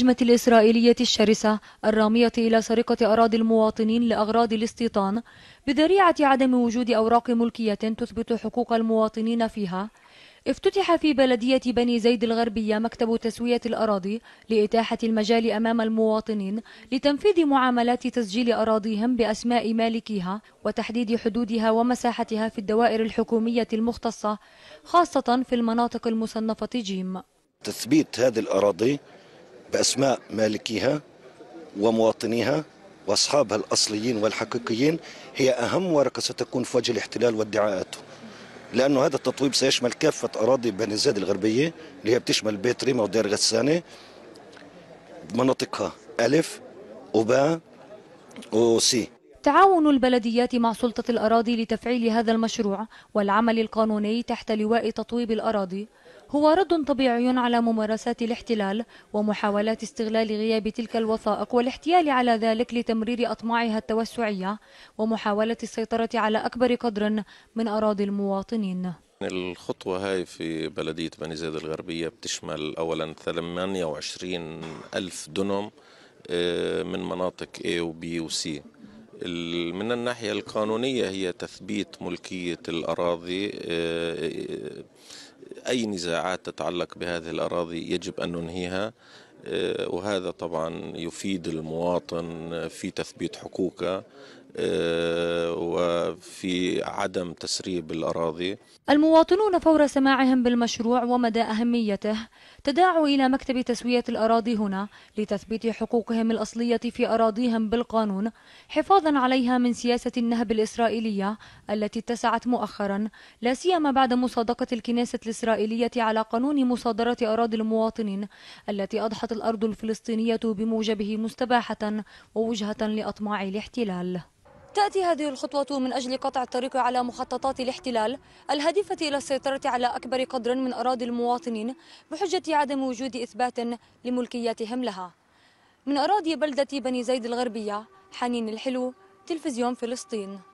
الهجمة الإسرائيلية الشرسة الرامية إلى سرقة أراضي المواطنين لأغراض الاستيطان بذريعة عدم وجود أوراق ملكية تثبت حقوق المواطنين فيها افتتح في بلدية بني زيد الغربية مكتب تسوية الأراضي لإتاحة المجال أمام المواطنين لتنفيذ معاملات تسجيل أراضيهم بأسماء مالكيها وتحديد حدودها ومساحتها في الدوائر الحكومية المختصة خاصة في المناطق المصنفة جيم تثبيت هذه الأراضي بأسماء مالكيها ومواطنيها وأصحابها الأصليين والحقيقيين هي أهم ورقة ستكون في وجه الاحتلال وادعاءاته لأنه هذا التطويب سيشمل كافة أراضي بني زاد الغربية اللي هي بتشمل بيت ريما ودير غسانة مناطقها ألف وباء وسي تعاون البلديات مع سلطة الأراضي لتفعيل هذا المشروع والعمل القانوني تحت لواء تطويب الأراضي هو رد طبيعي على ممارسات الاحتلال ومحاولات استغلال غياب تلك الوثائق والاحتيال على ذلك لتمرير أطماعها التوسعية ومحاولة السيطرة على أكبر قدر من أراضي المواطنين الخطوة هاي في بلدية بني زيد الغربية بتشمل أولا 28 ألف دنم آه، من مناطق A و B و C من الناحية القانونية هي تثبيت ملكية الأراضي آه، آه، أي نزاعات تتعلق بهذه الأراضي يجب أن ننهيها آه، وهذا طبعا يفيد المواطن في تثبيت حقوقه آه، وفي عدم تسريب الأراضي المواطنون فور سماعهم بالمشروع ومدى أهميته تداعوا إلى مكتب تسوية الأراضي هنا لتثبيت حقوقهم الأصلية في أراضيهم بالقانون حفاظا عليها من سياسة النهب الإسرائيلية التي اتسعت مؤخرا لا سيما بعد مصادقة الكنيسة الإسرائيلية على قانون مصادرة أراضي المواطنين التي أضحت الأرض الفلسطينية بموجبه مستباحة ووجهة لأطماع الاحتلال تأتي هذه الخطوة من أجل قطع الطريق على مخططات الاحتلال الهادفة إلى السيطرة على أكبر قدر من أراضي المواطنين بحجة عدم وجود إثبات لملكيتهم لها من أراضي بلدة بني زيد الغربية حنين الحلو تلفزيون فلسطين